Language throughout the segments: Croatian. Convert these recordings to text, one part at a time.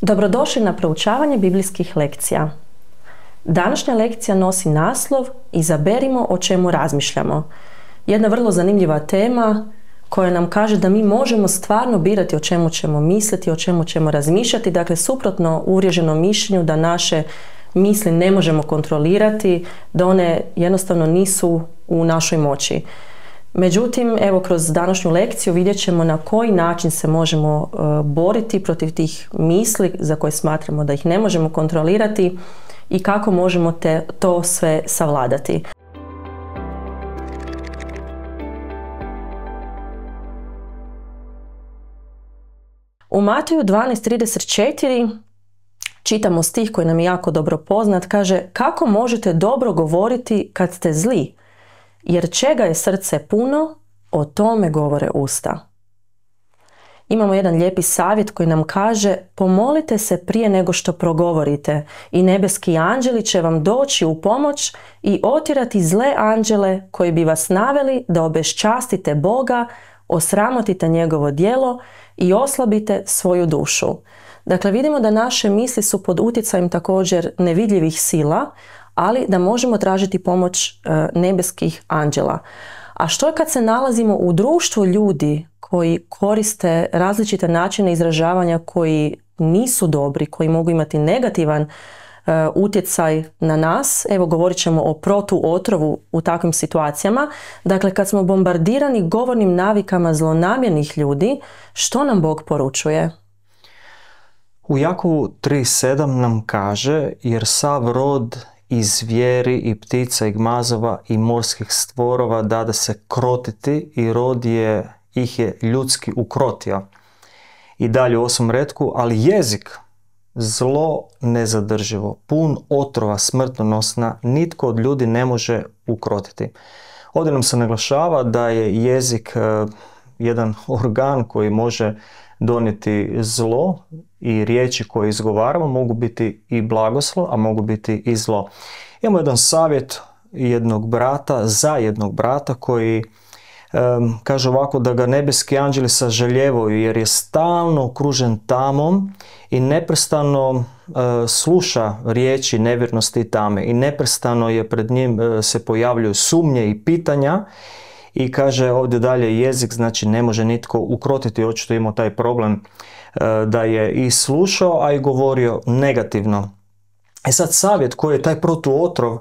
Dobrodošli na proučavanje biblijskih lekcija. Današnja lekcija nosi naslov Izaberimo o čemu razmišljamo. Jedna vrlo zanimljiva tema koja nam kaže da mi možemo stvarno birati o čemu ćemo misliti, o čemu ćemo razmišljati, dakle suprotno uvriježenom mišljenju da naše misli ne možemo kontrolirati, da one jednostavno nisu u našoj moći. Međutim, evo kroz današnju lekciju vidjet ćemo na koji način se možemo e, boriti protiv tih misli za koje smatramo da ih ne možemo kontrolirati i kako možemo te, to sve savladati. U Mateju 12.34 čitamo stih koji nam je jako dobro poznat, kaže kako možete dobro govoriti kad ste zli? Jer čega je srce puno, o tome govore usta. Imamo jedan lijepi savjet koji nam kaže pomolite se prije nego što progovorite i nebeski anđeli će vam doći u pomoć i otirati zle anđele koji bi vas naveli da obeščastite Boga, osramotite njegovo dijelo i oslabite svoju dušu. Dakle, vidimo da naše misli su pod utjecajem također nevidljivih sila, ali da možemo tražiti pomoć e, nebeskih anđela. A što je kad se nalazimo u društvu ljudi koji koriste različite načine izražavanja koji nisu dobri, koji mogu imati negativan e, utjecaj na nas. Evo govorit ćemo o protuotrovu u takvim situacijama. Dakle, kad smo bombardirani govornim navikama zlonamjernih ljudi, što nam Bog poručuje? U Jakovu 3.7 nam kaže, jer sav rod i zvijeri i ptica i gmazova i morskih stvorova da se krotiti i rod je, ih je ljudski ukrotio. I dalje u osam redku, ali jezik zlo nezadrživo, pun otrova smrtonosna, nitko od ljudi ne može ukrotiti. Ovdje nam se naglašava da je jezik eh, jedan organ koji može donijeti zlo i riječi koje izgovaramo mogu biti i blagoslo, a mogu biti i zlo. Imamo jedan savjet jednog brata, za jednog brata koji kaže ovako da ga nebeski anđeli sažaljevaju jer je stalno okružen tamom i neprestano e, sluša riječi nevjernosti i tame i neprestano je pred njim e, se pojavljuju sumnje i pitanja i kaže ovdje dalje jezik, znači ne može nitko ukrotiti, očito imao taj problem e, da je i slušao, a i govorio negativno. E sad savjet koji je taj protuotrov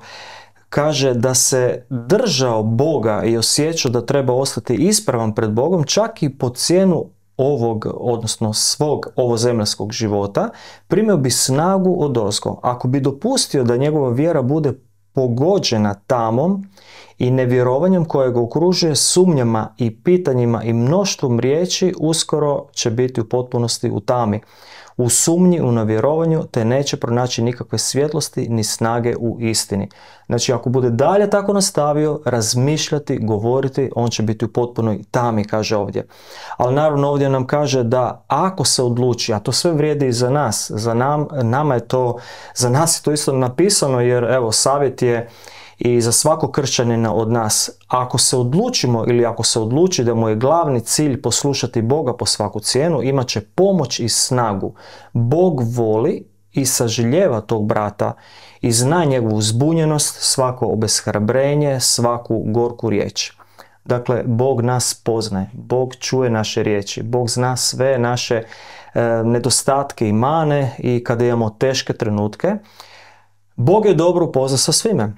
kaže da se držao Boga i osjećao da treba ostati ispravan pred Bogom čak i po cijenu ovog, odnosno svog ovozemljskog života, primio bi snagu od osko. Ako bi dopustio da njegova vjera bude pogođena tamom i nevjerovanjem koje ga okružuje sumnjama i pitanjima i mnoštvom riječi uskoro će biti u potpunosti u tami u sumnji, u navjerovanju, te neće pronaći nikakve svjetlosti ni snage u istini. Znači, ako bude dalje tako nastavio, razmišljati, govoriti, on će biti u potpunoj tami, kaže ovdje. Ali naravno ovdje nam kaže da ako se odluči, a to sve vrijedi i za nas, za nama je to, za nas je to isto napisano jer evo savjet je i za svako kršćanina od nas, ako se odlučimo ili ako se odluči da mu je glavni cilj poslušati Boga po svaku cijenu, imat će pomoć i snagu. Bog voli i saželjeva tog brata i zna njegovu zbunjenost, svako obeshrabrenje, svaku gorku riječ. Dakle, Bog nas poznaje, Bog čuje naše riječi, Bog zna sve naše e, nedostatke i mane i kada imamo teške trenutke, Bog je dobro upozna sa svime.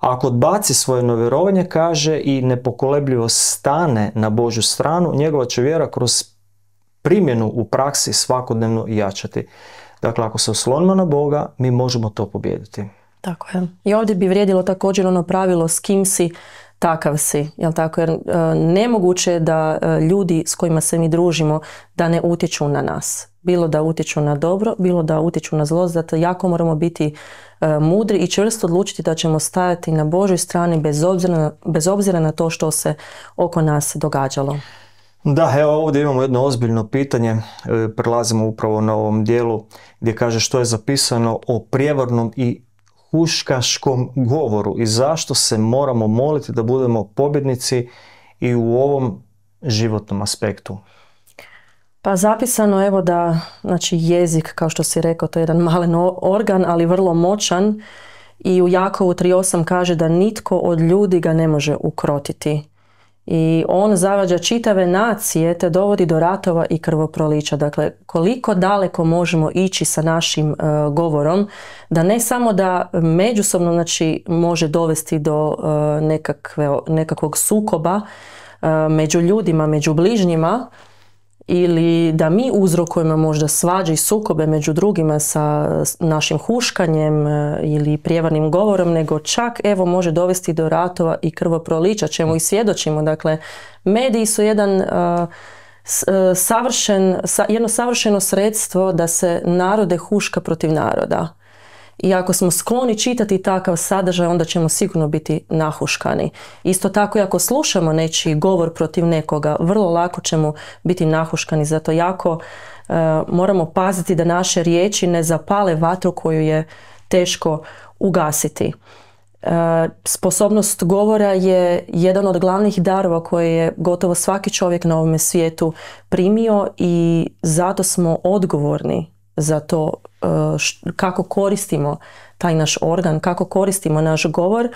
Ako odbaci svoje novjerovanje, kaže i nepokolebljivo stane na Božju stranu, njegova će vjera kroz primjenu u praksi svakodnevno jačati. Dakle, ako se oslonimo na Boga, mi možemo to pobjediti. Tako je. I ovdje bi vrijedilo također ono pravilo s kim si, takav si, jel tako? Jer e, nemoguće je da e, ljudi s kojima se mi družimo da ne utječu na nas bilo da utječu na dobro, bilo da utječu na zlo, zato jako moramo biti e, mudri i čvrsto odlučiti da ćemo stajati na Božoj strani bez obzira, na, to što se oko nas događalo. Da, evo ovdje imamo jedno ozbiljno pitanje, e, prelazimo upravo na ovom dijelu gdje kaže što je zapisano o prijevornom i huškaškom govoru i zašto se moramo moliti da budemo pobjednici i u ovom životnom aspektu. Pa zapisano evo da, znači jezik, kao što si rekao, to je jedan malen organ, ali vrlo moćan i u Jakovu 3.8 kaže da nitko od ljudi ga ne može ukrotiti. I on zavađa čitave nacije te dovodi do ratova i krvoprolića. Dakle, koliko daleko možemo ići sa našim e, govorom, da ne samo da međusobno znači, može dovesti do e, nekakve, nekakvog sukoba e, među ljudima, među bližnjima, ili da mi uzrokujemo možda svađe i sukobe među drugima sa našim huškanjem e, ili prijevarnim govorom, nego čak evo može dovesti do ratova i krvoprolića, čemu i svjedočimo. Dakle, mediji su jedan e, e, savršen, jedno savršeno sredstvo da se narode huška protiv naroda i ako smo skloni čitati takav sadržaj, onda ćemo sigurno biti nahuškani. Isto tako i ako slušamo nečiji govor protiv nekoga, vrlo lako ćemo biti nahuškani. Zato jako e, moramo paziti da naše riječi ne zapale vatru koju je teško ugasiti. E, sposobnost govora je jedan od glavnih darova koje je gotovo svaki čovjek na ovome svijetu primio i zato smo odgovorni za to E, kako koristimo taj naš organ, kako koristimo naš govor,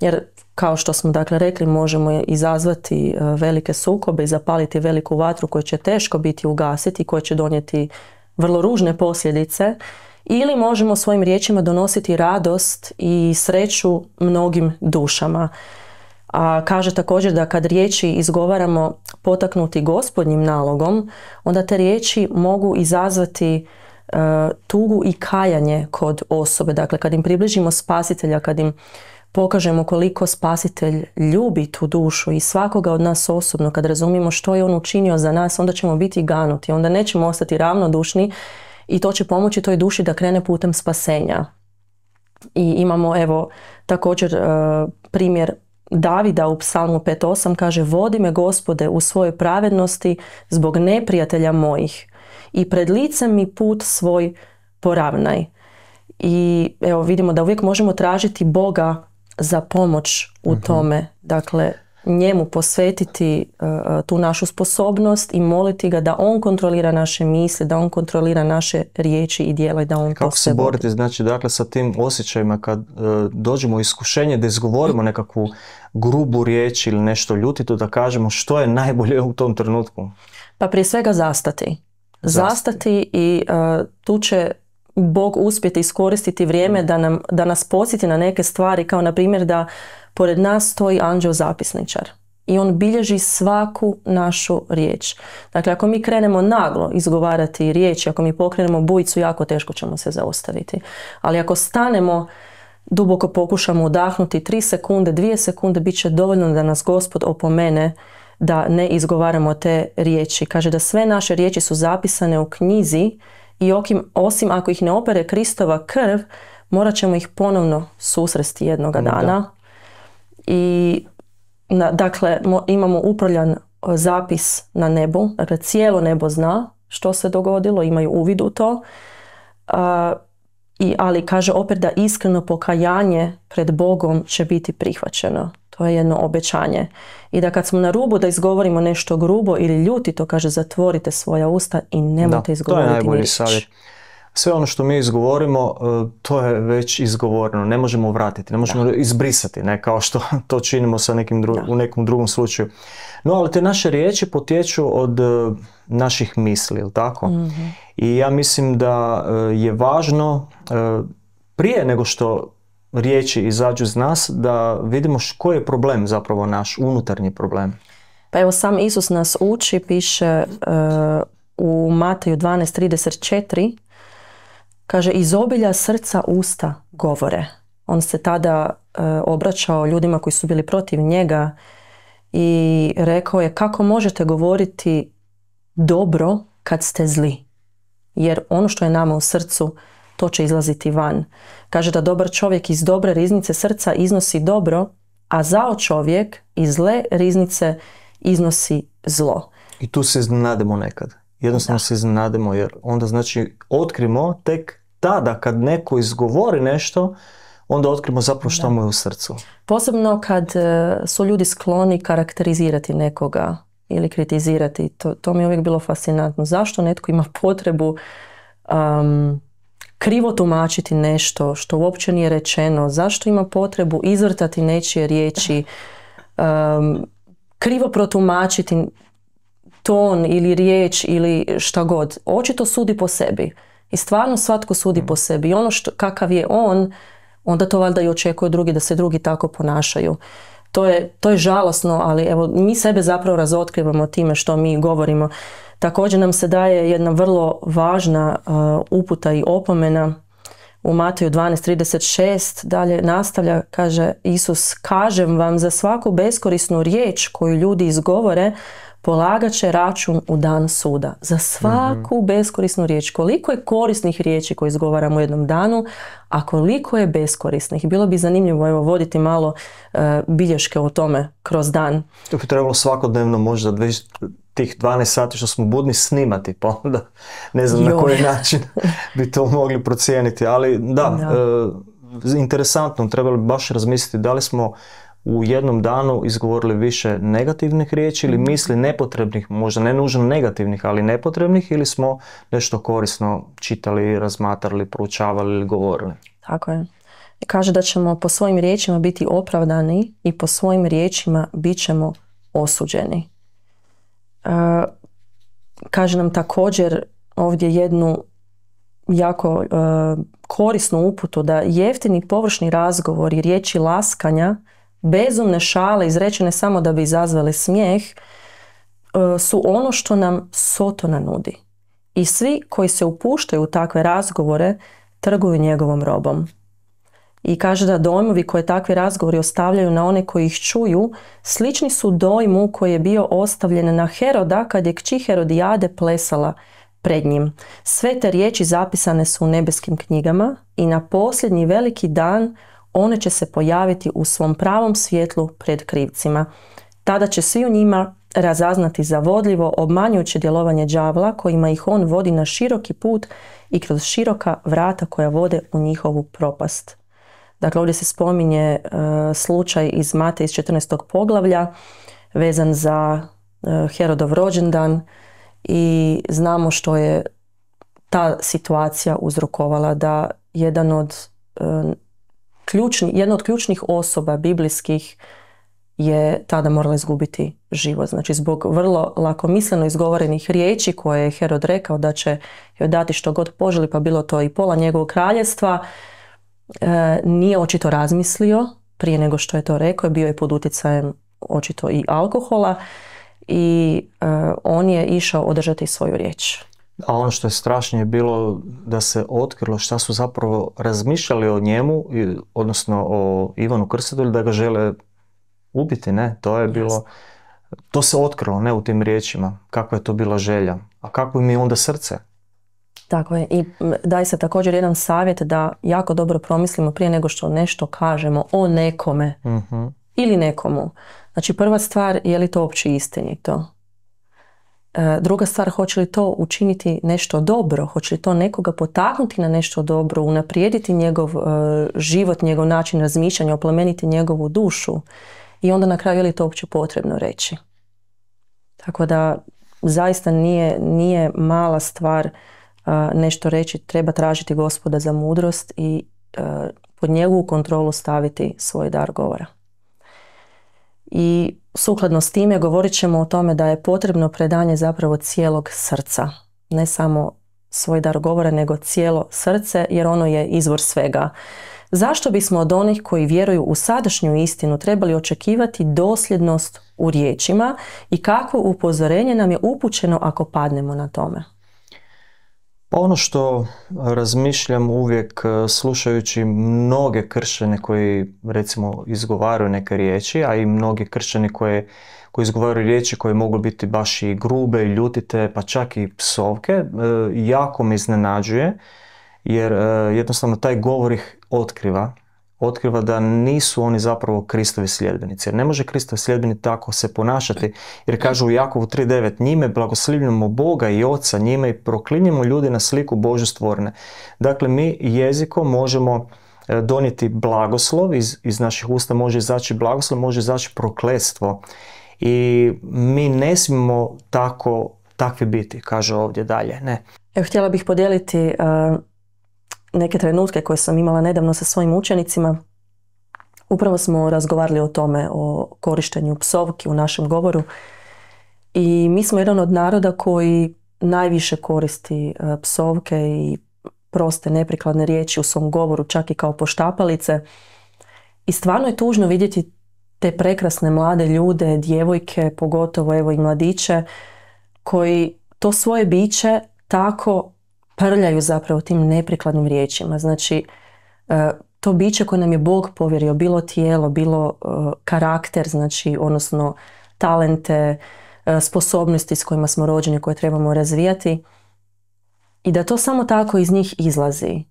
jer kao što smo dakle rekli možemo izazvati e, velike sukobe i zapaliti veliku vatru koju će teško biti ugasiti i koja će donijeti vrlo ružne posljedice ili možemo svojim riječima donositi radost i sreću mnogim dušama. A kaže također da kad riječi izgovaramo potaknuti gospodnjim nalogom, onda te riječi mogu izazvati E, tugu i kajanje kod osobe. Dakle, kad im približimo spasitelja, kad im pokažemo koliko spasitelj ljubi tu dušu i svakoga od nas osobno, kad razumijemo što je on učinio za nas, onda ćemo biti ganuti, onda nećemo ostati ravnodušni i to će pomoći toj duši da krene putem spasenja. I imamo evo također e, primjer Davida u psalmu 5.8 kaže Vodi me gospode u svojoj pravednosti zbog neprijatelja mojih i pred licem mi put svoj poravnaj. I evo vidimo da uvijek možemo tražiti Boga za pomoć u mhm. tome. Dakle, njemu posvetiti e, e, tu našu sposobnost i moliti ga da on kontrolira naše misli, da on kontrolira naše riječi i djela i da on Kako se boriti znači dakle sa tim osjećajima kad e, dođemo u iskušenje da izgovorimo nekakvu grubu riječ ili nešto ljutito da kažemo što je najbolje u tom trenutku? Pa prije svega zastati zastati i uh, tu će Bog uspjeti iskoristiti vrijeme da, nam, da nas podsjeti na neke stvari, kao na primjer da pored nas stoji anđeo zapisničar i on bilježi svaku našu riječ. Dakle, ako mi krenemo naglo izgovarati riječi, ako mi pokrenemo bujicu, jako teško ćemo se zaustaviti. Ali ako stanemo, duboko pokušamo udahnuti, tri sekunde, dvije sekunde, bit će dovoljno da nas gospod opomene da ne izgovaramo te riječi. Kaže da sve naše riječi su zapisane u knjizi i okim, osim ako ih ne opere Kristova krv, morat ćemo ih ponovno susresti jednoga dana. I na, dakle, imamo upravljan e, zapis na nebu, dakle cijelo nebo zna što se dogodilo, imaju uvid u to. i, ali kaže opet da iskreno pokajanje pred Bogom će biti prihvaćeno. To je jedno obećanje. I da kad smo na rubu da izgovorimo nešto grubo ili ljuti, to kaže zatvorite svoja usta i nemojte da, izgovoriti to je najbolji Sve ono što mi izgovorimo, e, to je već izgovoreno. Ne možemo vratiti, ne možemo izbrisati, ne kao što to činimo sa nekim u nekom drugom slučaju. No, ali te naše riječi potječu od e, naših misli, ili tako? Mhm. I ja mislim da e, je važno prije nego što riječi izađu iz nas da vidimo koji je problem zapravo naš unutarnji problem. Pa evo sam Isus nas uči, piše e, u Mateju 12.34, kaže iz obilja srca usta govore. On se tada e, obraćao ljudima koji su bili protiv njega i rekao je kako možete govoriti dobro kad ste zli. Jer ono što je nama u srcu to će izlaziti van. Kaže da dobar čovjek iz dobre riznice srca iznosi dobro, a zao čovjek iz zle riznice iznosi zlo. I tu se iznenademo nekad. Jednostavno da. se iznenadimo jer onda znači otkrimo tek tada kad neko izgovori nešto, onda otkrimo zapravo što mu je u srcu. Posebno kad e, su ljudi skloni karakterizirati nekoga ili kritizirati. To, to mi je uvijek bilo fascinantno. Zašto netko ima potrebu um, krivo tumačiti nešto što uopće nije rečeno, zašto ima potrebu izvrtati nečije riječi, um, krivo protumačiti ton ili riječ ili šta god. Očito sudi po sebi. I stvarno svatko sudi po mm. sebi. I ono što, kakav je on, onda to valjda i očekuje drugi da se drugi tako ponašaju to je, to je žalosno, ali evo, mi sebe zapravo razotkrivamo time što mi govorimo. Također nam se daje jedna vrlo važna uh, uputa i opomena u Mateju 12.36 dalje nastavlja, kaže Isus, kažem vam za svaku beskorisnu riječ koju ljudi izgovore, polagat će račun u dan suda za svaku mhm. beskorisnu riječ. Koliko je korisnih riječi koje izgovaramo u jednom danu, a koliko je beskorisnih. Bilo bi zanimljivo evo, voditi malo e, bilješke o tome kroz dan. To bi trebalo svakodnevno možda već tih 12 sati što smo budni snimati, pa onda ne znam na koji način bi to mogli procijeniti. Ali da, da. E, interesantno, trebalo bi baš razmisliti da li smo u jednom danu izgovorili više negativnih riječi ili mhm. misli nepotrebnih, možda ne nužno negativnih, ali nepotrebnih ili smo nešto korisno čitali, razmatrali, proučavali ili govorili. Tako je. Kaže da ćemo po svojim riječima biti opravdani i po svojim riječima bit ćemo osuđeni. E, kaže nam također ovdje jednu jako e, korisnu uputu da jeftini površni razgovor i riječi laskanja bezumne šale izrečene samo da bi izazvale smijeh e, su ono što nam Sotona nudi. I svi koji se upuštaju u takve razgovore trguju njegovom robom. I kaže da dojmovi koje takvi razgovori ostavljaju na one koji ih čuju, slični su dojmu koji je bio ostavljen na Heroda kad je kći Herodijade plesala pred njim. Sve te riječi zapisane su u nebeskim knjigama i na posljednji veliki dan one će se pojaviti u svom pravom svjetlu pred krivcima. Tada će svi u njima razaznati zavodljivo, obmanjujuće djelovanje đavla kojima ih on vodi na široki put i kroz široka vrata koja vode u njihovu propast. Dakle, ovdje se spominje e, slučaj iz Mate iz 14. poglavlja vezan za e, Herodov rođendan i znamo što je ta situacija uzrokovala da jedan od e, ključni, jedna od ključnih osoba biblijskih je tada morala izgubiti život. Znači zbog vrlo lako misleno izgovorenih riječi koje je Herod rekao da će joj dati što god poželi pa bilo to i pola njegovog kraljestva, e, nije očito razmislio prije nego što je to rekao, bio je pod utjecajem očito i alkohola i e, on je išao održati svoju riječ. A ono što je strašnije je bilo da se otkrilo šta su zapravo razmišljali o njemu, odnosno o Ivanu Krstitelju, da ga žele ubiti, ne? To je bilo... To se otkrilo, ne, u tim riječima. Kakva je to bila želja. A kako im je onda srce? Tako je. I daj se također jedan savjet da jako dobro promislimo prije nego što nešto kažemo o nekome. Mhm. Ili nekomu. Znači prva stvar, je li to uopće istinito? E, druga stvar, hoće li to učiniti nešto dobro, hoće li to nekoga potaknuti na nešto dobro, unaprijediti njegov e, život, njegov način razmišljanja, oplemeniti njegovu dušu i onda na kraju je li to uopće potrebno reći. Tako da zaista nije, nije mala stvar e, nešto reći, treba tražiti gospoda za mudrost i pod njegovu kontrolu staviti svoj dar govora. I sukladno s time govorit ćemo o tome da je potrebno predanje zapravo cijelog srca. Ne samo svoj dar govora, nego cijelo srce, jer ono je izvor svega. Zašto bismo od onih koji vjeruju u sadašnju istinu trebali očekivati dosljednost u riječima i kako upozorenje nam je upućeno ako padnemo na tome? Ono što razmišljam uvijek e, slušajući mnoge kršćane koji recimo izgovaraju neke riječi, a i mnogi kršćani koje, koji izgovaraju riječi koje mogu biti baš i grube, i ljutite, pa čak i psovke, e, jako me iznenađuje jer e, jednostavno taj govor ih otkriva otkriva da nisu oni zapravo Kristovi sljedbenici. Jer ne može kristovi sljedbenik tako se ponašati. Jer kaže u Jakovu 3.9 njime blagoslivljamo Boga i Oca njime i proklinjemo ljudi na sliku Bože stvorene. Dakle, mi jezikom možemo e, donijeti blagoslov, iz, iz naših usta može izaći blagoslov, može izaći prokletstvo. I mi ne smijemo tako, takvi biti, kaže ovdje dalje. Ne. Evo, htjela bih podijeliti uh neke trenutke koje sam imala nedavno sa svojim učenicima, upravo smo razgovarali o tome, o korištenju psovki u našem govoru. I mi smo jedan od naroda koji najviše koristi e, psovke i proste neprikladne riječi u svom govoru, čak i kao poštapalice. I stvarno je tužno vidjeti te prekrasne mlade ljude, djevojke, pogotovo evo i mladiće, koji to svoje biće tako prljaju zapravo tim neprikladnim riječima. Znači, e, to biće koje nam je Bog povjerio, bilo tijelo, bilo e, karakter, znači, odnosno talente, e, sposobnosti s kojima smo rođeni, koje trebamo razvijati. I da to samo tako iz njih izlazi.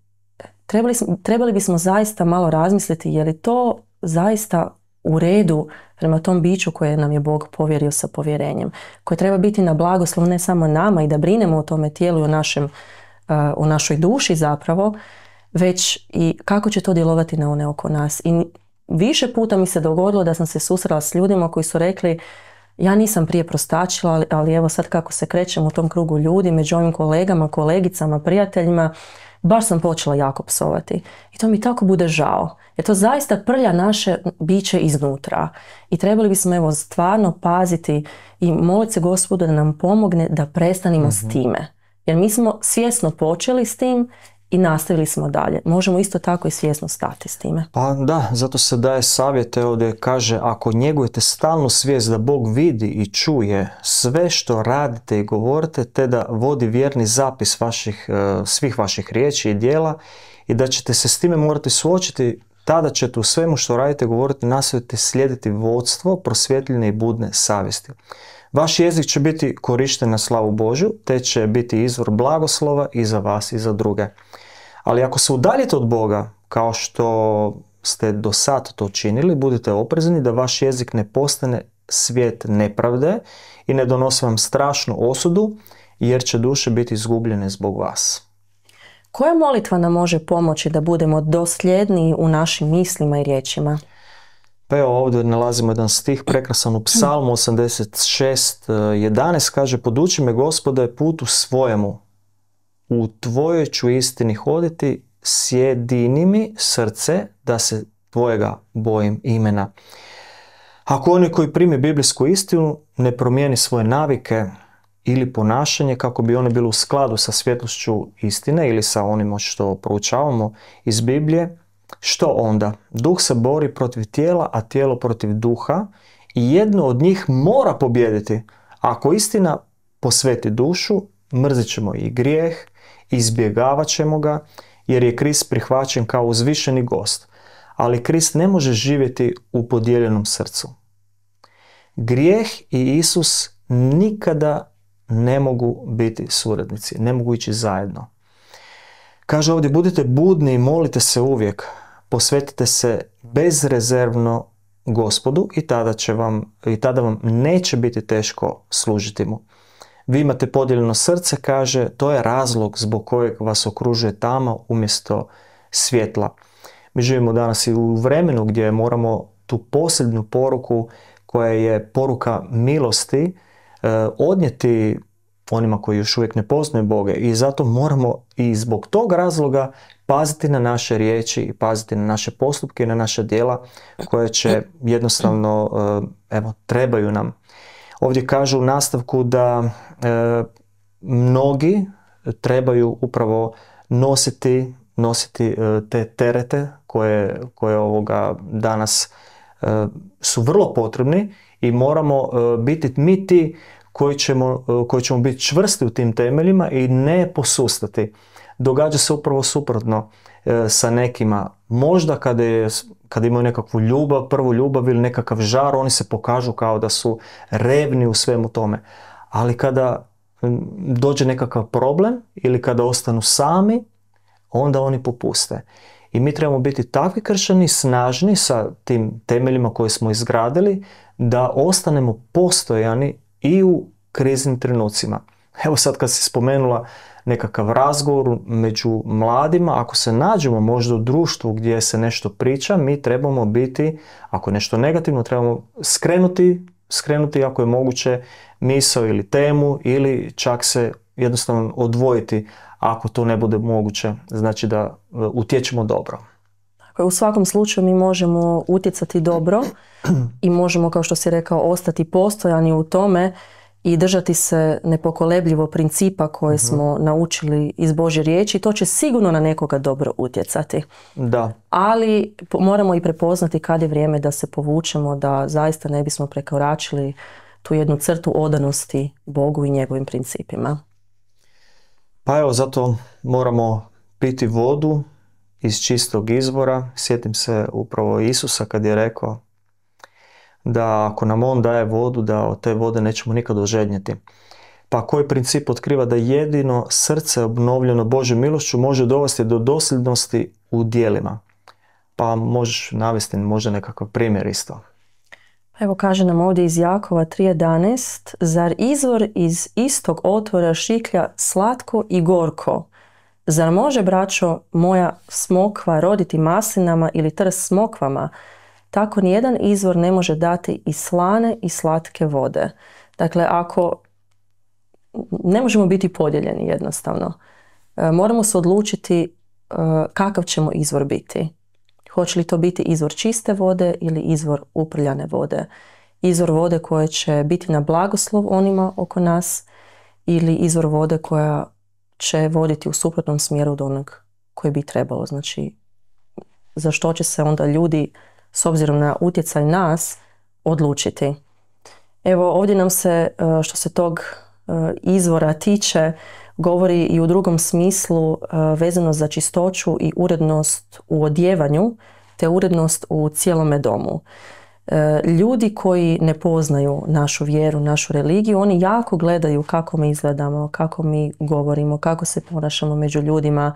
Trebali, trebali bismo zaista malo razmisliti je li to zaista u redu prema tom biću koje nam je Bog povjerio sa povjerenjem, koje treba biti na blagoslov ne samo nama i da brinemo o tome tijelu i o našem E, u našoj duši zapravo, već i kako će to djelovati na one oko nas. I više puta mi se dogodilo da sam se susrela s ljudima koji su rekli ja nisam prije prostačila, ali, evo sad kako se krećem u tom krugu ljudi, među ovim kolegama, kolegicama, prijateljima, baš sam počela jako psovati. I to mi tako bude žao. Jer to zaista prlja naše biće iznutra. I trebali bismo evo stvarno paziti i moliti se gospodu da nam pomogne da prestanimo s mhm. time. Jer mi smo svjesno počeli s tim i nastavili smo dalje. Možemo isto tako i svjesno stati s time. Pa da, zato se daje savjete ovdje, kaže, ako njegujete stalnu svijest da Bog vidi i čuje sve što radite i govorite, te da vodi vjerni zapis vaših, e, svih vaših riječi i dijela i da ćete se s time morati suočiti, tada ćete u svemu što radite govoriti nastaviti slijediti vodstvo prosvjetljene i budne savjesti. Vaš jezik će biti korišten na slavu Božju, te će biti izvor blagoslova i za vas i za druge. Ali ako se udaljite od Boga, kao što ste do sad to činili, budite oprezni da vaš jezik ne postane svijet nepravde i ne donosi vam strašnu osudu, jer će duše biti izgubljene zbog vas. Koja molitva nam može pomoći da budemo dosljedniji u našim mislima i riječima? Pa evo ovdje nalazimo jedan stih, prekrasan u psalmu 86.11 e, kaže Poduči me put u svojemu, u tvojoj ću istini hoditi, sjedini mi srce da se tvojega bojim imena. Ako oni koji primi biblijsku istinu ne promijeni svoje navike ili ponašanje kako bi one bili u skladu sa svjetlošću istine ili sa onim što proučavamo iz Biblije, što onda? Duh se bori protiv tijela, a tijelo protiv duha i jedno od njih mora pobjediti. Ako istina posveti dušu, mrzit ćemo i grijeh, izbjegavat ćemo ga, jer je Krist prihvaćen kao uzvišeni gost. Ali Krist ne može živjeti u podijeljenom srcu. Grijeh i Isus nikada ne mogu biti suradnici, ne mogu ići zajedno. Kaže ovdje, budite budni i molite se uvijek posvetite se bezrezervno gospodu i tada, će vam, i tada vam neće biti teško služiti mu. Vi imate podijeljeno srce, kaže, to je razlog zbog kojeg vas okružuje tamo umjesto svjetla. Mi živimo danas i u vremenu gdje moramo tu posljednju poruku koja je poruka milosti eh, odnijeti onima koji još uvijek ne poznaju Boga i zato moramo i zbog tog razloga paziti na naše riječi i paziti na naše postupke i na naše djela koje će jednostavno, eh, evo, trebaju nam. Ovdje kažu u nastavku da eh, mnogi trebaju upravo nositi, nositi eh, te terete koje, koje ovoga danas su vrlo potrebni i moramo biti mi ti koji ćemo, e, koji ćemo biti čvrsti u tim temeljima i ne posustati. Događa se upravo suprotno e, sa nekima. Možda kada, je, kada imaju nekakvu ljubav, prvu ljubav ili nekakav žar, oni se pokažu kao da su revni u svemu tome. Ali kada dođe nekakav problem ili kada ostanu sami, onda oni popuste. I mi trebamo biti takvi kršćani, snažni sa tim temeljima koje smo izgradili, da ostanemo postojani i u kriznim trenucima. Evo sad kad se spomenula nekakav razgovor među mladima, ako se nađemo možda u društvu gdje se nešto priča, mi trebamo biti, ako nešto negativno, trebamo skrenuti, skrenuti ako je moguće misao ili temu ili čak se jednostavno odvojiti ako to ne bude moguće, znači da e, utječemo dobro u svakom slučaju mi možemo utjecati dobro i možemo, kao što si rekao, ostati postojani u tome i držati se nepokolebljivo principa koje mhm. smo naučili iz Božje riječi. To će sigurno na nekoga dobro utjecati. Da. Ali moramo i prepoznati kad je vrijeme da se povučemo, da zaista ne bismo prekoračili tu jednu crtu odanosti Bogu i njegovim principima. Pa evo, zato moramo piti vodu, iz čistog izvora. Sjetim se upravo Isusa kad je rekao da ako nam On daje vodu, da od te vode nećemo nikad ožednjeti. Pa koji princip otkriva da jedino srce obnovljeno Božjom milošću može dovesti do dosljednosti u dijelima. Pa možeš navesti možda nekakav primjer isto. Evo kaže nam ovdje iz Jakova 3.11. Zar izvor iz istog otvora šiklja slatko i gorko? Zar može, braćo, moja smokva roditi maslinama ili trs smokvama? Tako nijedan izvor ne može dati i slane i slatke vode. Dakle, ako ne možemo biti podijeljeni jednostavno. E, moramo se odlučiti e, kakav ćemo izvor biti. Hoće li to biti izvor čiste vode ili izvor uprljane vode? Izvor vode koje će biti na blagoslov onima oko nas ili izvor vode koja će voditi u suprotnom smjeru od onog koji bi trebalo. Znači, za što će se onda ljudi, s obzirom na utjecaj nas, odlučiti. Evo, ovdje nam se, e, što se tog e, izvora tiče, govori i u drugom smislu e, vezano za čistoću i urednost u odjevanju, te urednost u cijelome domu. E, ljudi koji ne poznaju našu vjeru, našu religiju, oni jako gledaju kako mi izgledamo, kako mi govorimo, kako se ponašamo među ljudima,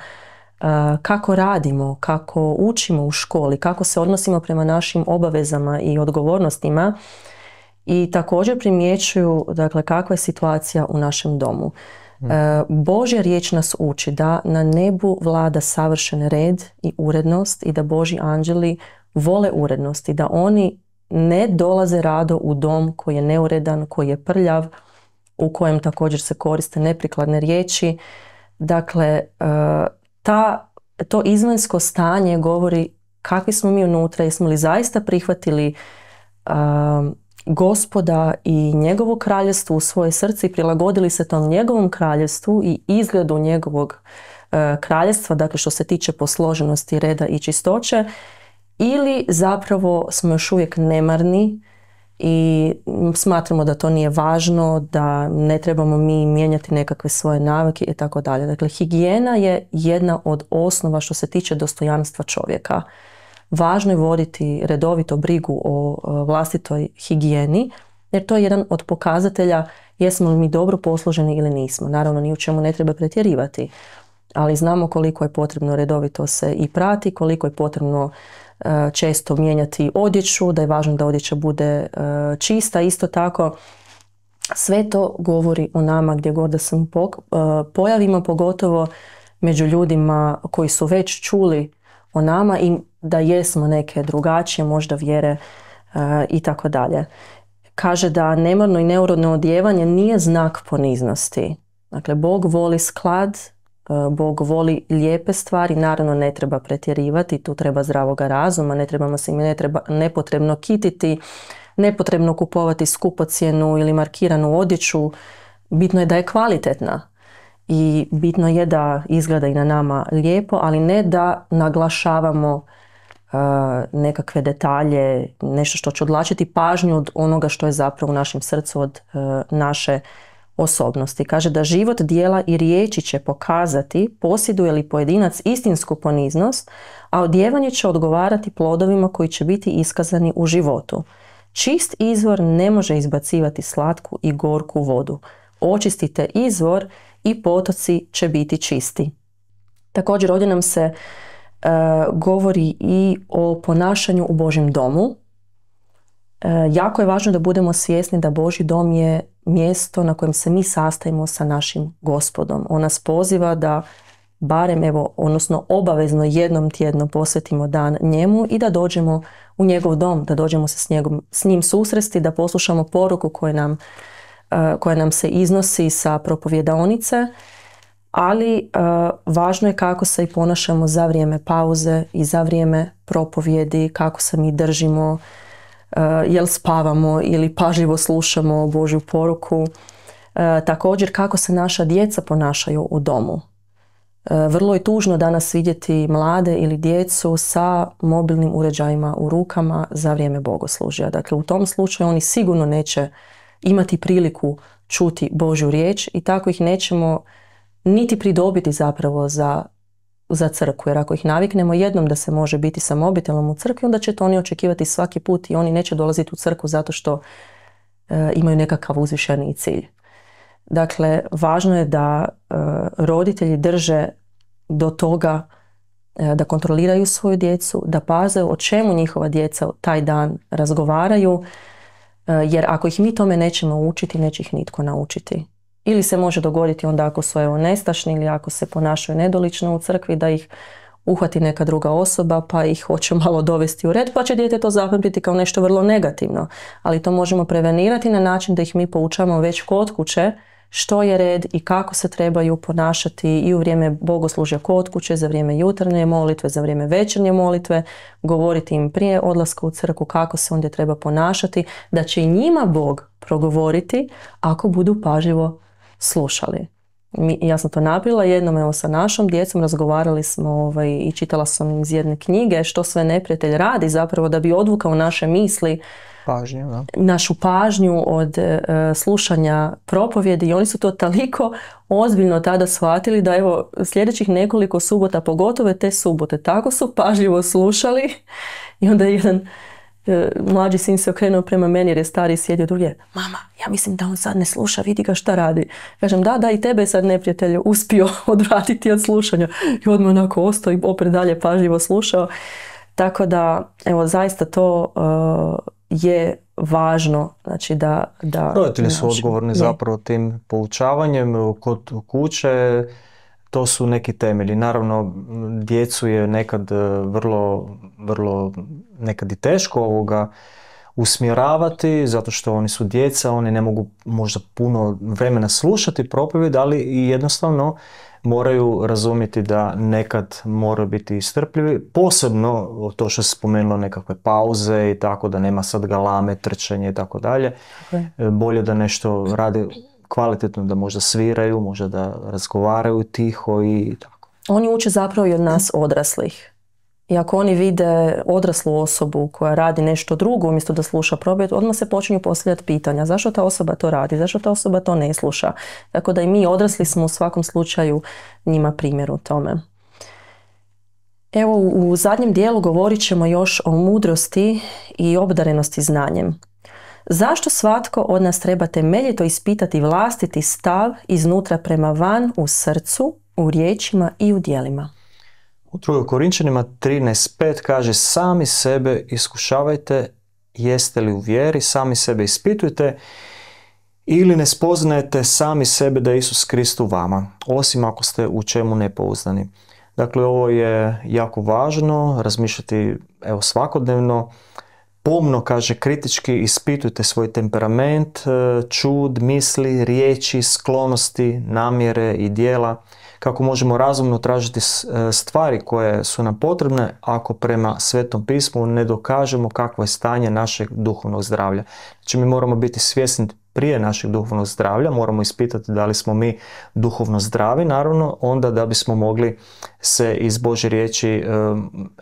e, kako radimo, kako učimo u školi, kako se odnosimo prema našim obavezama i odgovornostima i također primjećuju dakle, kakva je situacija u našem domu. E, hmm. Božja riječ nas uči da na nebu vlada savršen red i urednost i da Boži anđeli vole urednosti, da oni ne dolaze rado u dom koji je neuredan, koji je prljav, u kojem također se koriste neprikladne riječi. Dakle, e, ta, to izvanjsko stanje govori kakvi smo mi unutra, jesmo li zaista prihvatili e, gospoda i njegovo kraljestvo u svoje srce i prilagodili se tom njegovom kraljestvu i izgledu njegovog e, kraljevstva, dakle što se tiče posloženosti reda i čistoće ili zapravo smo još uvijek nemarni i smatramo da to nije važno, da ne trebamo mi mijenjati nekakve svoje navike i tako dalje. Dakle, higijena je jedna od osnova što se tiče dostojanstva čovjeka. Važno je voditi redovito brigu o e, vlastitoj higijeni, jer to je jedan od pokazatelja jesmo li mi dobro posloženi ili nismo. Naravno, ni u čemu ne treba pretjerivati, ali znamo koliko je potrebno redovito se i prati, koliko je potrebno E, često mijenjati odjeću, da je važno da odjeća bude e, čista. Isto tako, sve to govori o nama gdje god da se e, pojavima, pogotovo među ljudima koji su već čuli o nama i da jesmo neke drugačije, možda vjere i tako dalje. Kaže da nemarno i neurodno odjevanje nije znak poniznosti. Dakle, Bog voli sklad E, Bog voli lijepe stvari, naravno ne treba pretjerivati, tu treba zdravoga razuma, ne trebamo se ne treba nepotrebno kititi, nepotrebno kupovati skupocjenu ili markiranu odjeću. Bitno je da je kvalitetna i bitno je da izgleda i na nama lijepo, ali ne da naglašavamo e, nekakve detalje, nešto što će odlačiti pažnju od onoga što je zapravo u našem srcu, od e, naše osobnosti. Kaže da život dijela i riječi će pokazati posjeduje li pojedinac istinsku poniznost, a odjevanje će odgovarati plodovima koji će biti iskazani u životu. Čist izvor ne može izbacivati slatku i gorku vodu. Očistite izvor i potoci će biti čisti. Također ovdje nam se e, govori i o ponašanju u Božjem domu, E, jako je važno da budemo svjesni da Boži dom je mjesto na kojem se mi sastajemo sa našim gospodom. On nas poziva da barem evo, odnosno obavezno jednom tjedno posvetimo dan njemu i da dođemo u njegov dom, da dođemo se s, s njim susresti, da poslušamo poruku koju nam e, koja nam se iznosi sa propovjedaonice, ali e, važno je kako se i ponašamo za vrijeme pauze i za vrijeme propovjedi, kako se mi držimo, Eh, jel spavamo ili pažljivo slušamo Božju poruku. Eh, također kako se naša djeca ponašaju u domu. Eh, vrlo je tužno danas vidjeti mlade ili djecu sa mobilnim uređajima u rukama za vrijeme bogoslužja. Dakle, u tom slučaju oni sigurno neće imati priliku čuti Božju riječ i tako ih nećemo niti pridobiti zapravo za za crkvu. Jer ako ih naviknemo jednom da se može biti sa mobitelom u crkvi, onda će to oni očekivati svaki put i oni neće dolaziti u crkvu zato što e, imaju nekakav uzvišeni cilj. Dakle, važno je da e, roditelji drže do toga e, da kontroliraju svoju djecu, da paze o čemu njihova djeca taj dan razgovaraju, jer ako ih mi tome nećemo učiti, neće ih nitko naučiti ili se može dogoditi onda ako su evo nestašni ili ako se ponašaju nedolično u crkvi da ih uhvati neka druga osoba pa ih hoće malo dovesti u red pa će dijete to zapamtiti kao nešto vrlo negativno. Ali to možemo prevenirati na način da ih mi poučavamo već kod kuće što je red i kako se trebaju ponašati i u vrijeme bogoslužja kod kuće, za vrijeme jutarnje molitve, za vrijeme večernje molitve, govoriti im prije odlaska u crku kako se ondje treba ponašati, da će i njima Bog progovoriti ako budu pažljivo slušali. Mi, ja sam to napila jednom evo sa našom djecom, razgovarali smo ovaj, i čitala sam iz jedne knjige što sve neprijatelj radi zapravo da bi odvukao naše misli da. našu pažnju od e, slušanja propovjedi i oni su to toliko ozbiljno tada shvatili da evo sljedećih nekoliko subota, pogotovo te subote, tako su pažljivo slušali i onda jedan E, mlađi sin se okrenuo prema meni jer je stari sjedio drugdje. Mama, ja mislim da on sad ne sluša, vidi ga šta radi. Kažem, da, da, i tebe je sad neprijatelj uspio odvratiti od slušanja. I odmah onako ostao i opet dalje pažljivo slušao. Tako da, evo, zaista to e, je važno. Znači da, da su odgovorni zapravo tim poučavanjem kod kuće, to su neki temelji. Naravno, djecu je nekad e, vrlo, vrlo nekad i teško ovoga usmjeravati, zato što oni su djeca, oni ne mogu možda puno vremena slušati propovjed, ali i jednostavno moraju razumjeti da nekad moraju biti strpljivi, posebno to što se spomenulo nekakve pauze i tako da nema sad galame, trčanje i tako dalje. E, bolje da nešto radi kvalitetno da možda sviraju, možda da razgovaraju tiho i tako. Oni uče zapravo i od nas odraslih. I ako oni vide odraslu osobu koja radi nešto drugo umjesto da sluša probijet, odmah se počinju postavljati pitanja zašto ta osoba to radi, zašto ta osoba to ne sluša. Tako da i mi odrasli smo u svakom slučaju njima primjer u tome. Evo u zadnjem dijelu govorit ćemo još o mudrosti i obdarenosti znanjem. Zašto svatko od nas treba temeljito ispitati vlastiti stav iznutra prema van u srcu, u riječima i u dijelima? U 2. Korinčanima 13.5 kaže sami sebe iskušavajte jeste li u vjeri, sami sebe ispitujte ili ne spoznajete sami sebe da je Isus Krist u vama, osim ako ste u čemu nepouzdani. Dakle, ovo je jako važno, razmišljati evo, svakodnevno, pomno, kaže, kritički ispitujte svoj temperament, e, čud, misli, riječi, sklonosti, namjere i dijela, kako možemo razumno tražiti e, stvari koje su nam potrebne ako prema Svetom pismu ne dokažemo kakvo je stanje našeg duhovnog zdravlja. Znači mi moramo biti svjesni prije našeg duhovnog zdravlja, moramo ispitati da li smo mi duhovno zdravi, naravno, onda da bismo mogli se iz Bože riječi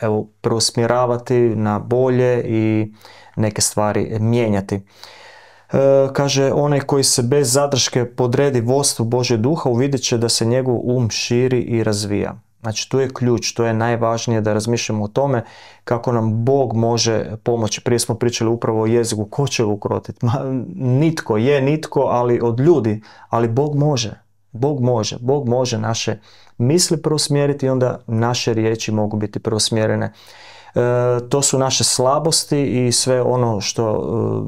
evo, preusmjeravati na bolje i neke stvari mijenjati. E, kaže, onaj koji se bez zadrške podredi vodstvu Bože duha, uvidit će da se njegov um širi i razvija. Znači tu je ključ, to je najvažnije da razmišljamo o tome kako nam Bog može pomoći. Prije smo pričali upravo o jeziku, ko će ukrotiti? Ma, nitko, je nitko, ali od ljudi, ali Bog može. Bog može, Bog može naše misli preusmjeriti i onda naše riječi mogu biti preusmjerene E, to su naše slabosti i sve ono što e,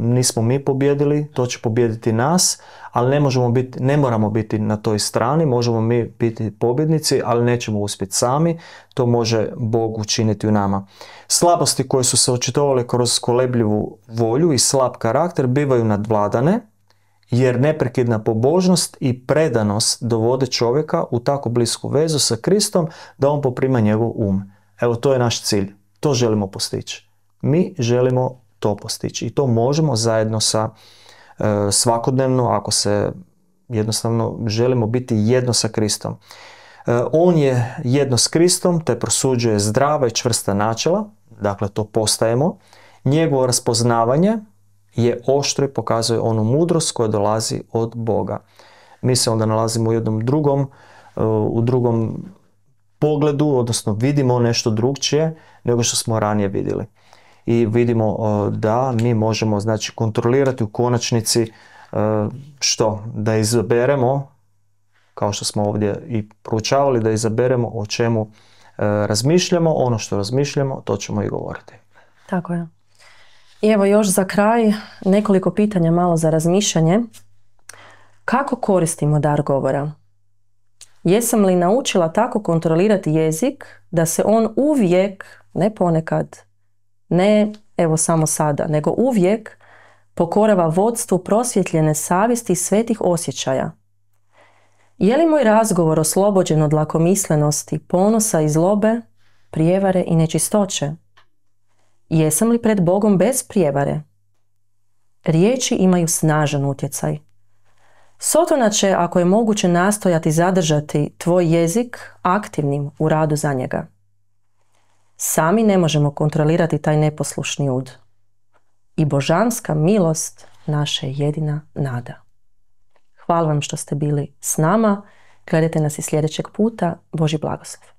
nismo mi pobijedili, to će pobijediti nas, ali ne, možemo biti, ne moramo biti na toj strani, možemo mi biti pobjednici, ali nećemo uspjeti sami, to može Bog učiniti u nama. Slabosti koje su se očitovale kroz kolebljivu volju i slab karakter bivaju nadvladane, jer neprekidna pobožnost i predanost dovode čovjeka u tako blisku vezu sa Kristom da on poprima njegov um. Evo to je naš cilj. To želimo postići. Mi želimo to postići i to možemo zajedno sa e, svakodnevno ako se jednostavno želimo biti jedno sa Kristom. E, on je jedno s Kristom te prosuđuje zdrava i čvrsta načela, dakle to postajemo. Njegovo raspoznavanje je oštro i pokazuje onu mudrost koja dolazi od Boga. Mi se onda nalazimo u jednom drugom, e, u drugom pogledu, odnosno vidimo nešto drugčije nego što smo ranije vidjeli. I vidimo e, da mi možemo znači kontrolirati u konačnici e, što? Da izaberemo, kao što smo ovdje i proučavali, da izaberemo o čemu e, razmišljamo, ono što razmišljamo, to ćemo i govoriti. Tako je. I evo još za kraj nekoliko pitanja malo za razmišljanje. Kako koristimo dar govora? Jesam li naučila tako kontrolirati jezik da se on uvijek, ne ponekad, ne evo samo sada, nego uvijek pokorava vodstvu prosvjetljene savjesti i svetih osjećaja. Je li moj razgovor oslobođen od lakomislenosti, ponosa i zlobe, prijevare i nečistoće? Jesam li pred Bogom bez prijevare? Riječi imaju snažan utjecaj. Sotona će, ako je moguće, nastojati zadržati tvoj jezik aktivnim u radu za njega. Sami ne možemo kontrolirati taj neposlušni ud. I božanska milost naša je jedina nada. Hvala vam što ste bili s nama. Gledajte nas i sljedećeg puta. Boži blagoslov.